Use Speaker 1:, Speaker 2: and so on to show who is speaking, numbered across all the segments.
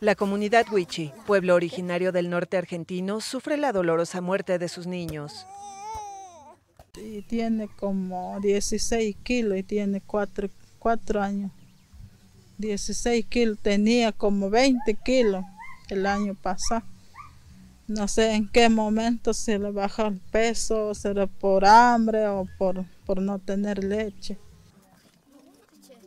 Speaker 1: La comunidad Huichi, pueblo originario del norte argentino, sufre la dolorosa muerte de sus niños.
Speaker 2: tiene como 16 kilos y tiene 4, años. 16 kilos, tenía como 20 kilos el año pasado. No sé en qué momento se le baja el peso, será por hambre o por, por no tener leche.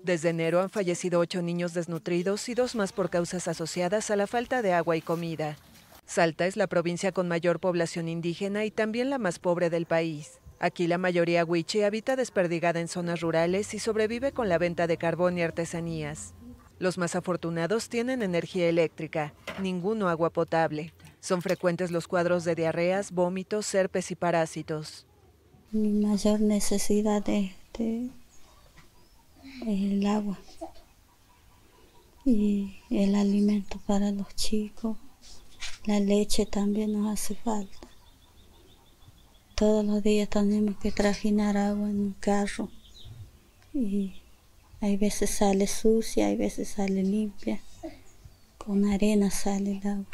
Speaker 1: Desde enero han fallecido ocho niños desnutridos y dos más por causas asociadas a la falta de agua y comida. Salta es la provincia con mayor población indígena y también la más pobre del país. Aquí la mayoría huiche habita desperdigada en zonas rurales y sobrevive con la venta de carbón y artesanías. Los más afortunados tienen energía eléctrica, ninguno agua potable. Son frecuentes los cuadros de diarreas, vómitos, serpes y parásitos.
Speaker 3: Mi mayor necesidad de el agua y el alimento para los chicos. La leche también nos hace falta. Todos los días tenemos que trajinar agua en un carro y hay veces sale sucia, hay veces sale limpia. Con arena sale el agua.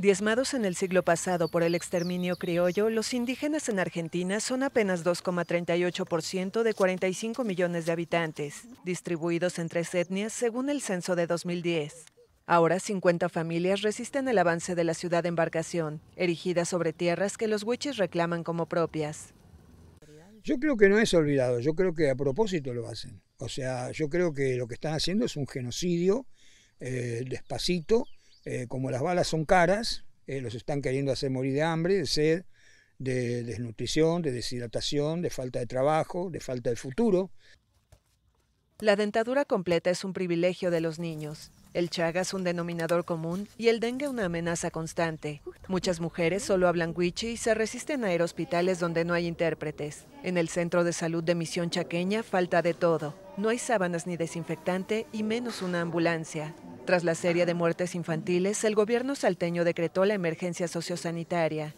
Speaker 1: Diezmados en el siglo pasado por el exterminio criollo, los indígenas en Argentina son apenas 2,38% de 45 millones de habitantes, distribuidos en tres etnias según el censo de 2010. Ahora 50 familias resisten el avance de la ciudad de embarcación, erigida sobre tierras que los huiches reclaman como propias.
Speaker 4: Yo creo que no es olvidado, yo creo que a propósito lo hacen. O sea, yo creo que lo que están haciendo es un genocidio eh, despacito eh, como las balas son caras, eh, los están queriendo hacer morir de hambre, de sed, de desnutrición, de deshidratación, de falta de trabajo, de falta de futuro.
Speaker 1: La dentadura completa es un privilegio de los niños. El chaga es un denominador común y el dengue una amenaza constante. Muchas mujeres solo hablan wichi y se resisten a ir a hospitales donde no hay intérpretes. En el centro de salud de Misión Chaqueña falta de todo. No hay sábanas ni desinfectante y menos una ambulancia. Tras la serie de muertes infantiles, el gobierno salteño decretó la emergencia sociosanitaria.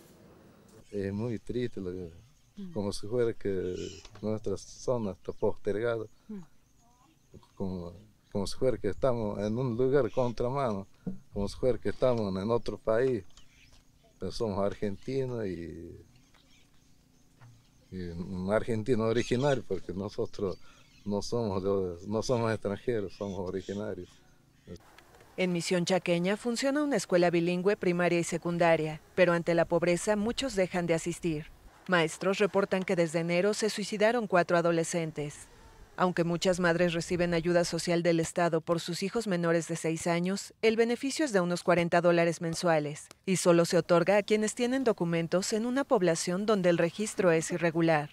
Speaker 5: Es muy triste, como si fuera que nuestra zona está postergada, como, como si fuera que estamos en un lugar contramano, como si fuera que estamos en otro país. somos argentinos y, un argentino originario, porque nosotros no somos, no somos extranjeros, somos originarios.
Speaker 1: En Misión Chaqueña funciona una escuela bilingüe primaria y secundaria, pero ante la pobreza muchos dejan de asistir. Maestros reportan que desde enero se suicidaron cuatro adolescentes. Aunque muchas madres reciben ayuda social del Estado por sus hijos menores de seis años, el beneficio es de unos 40 dólares mensuales y solo se otorga a quienes tienen documentos en una población donde el registro es irregular.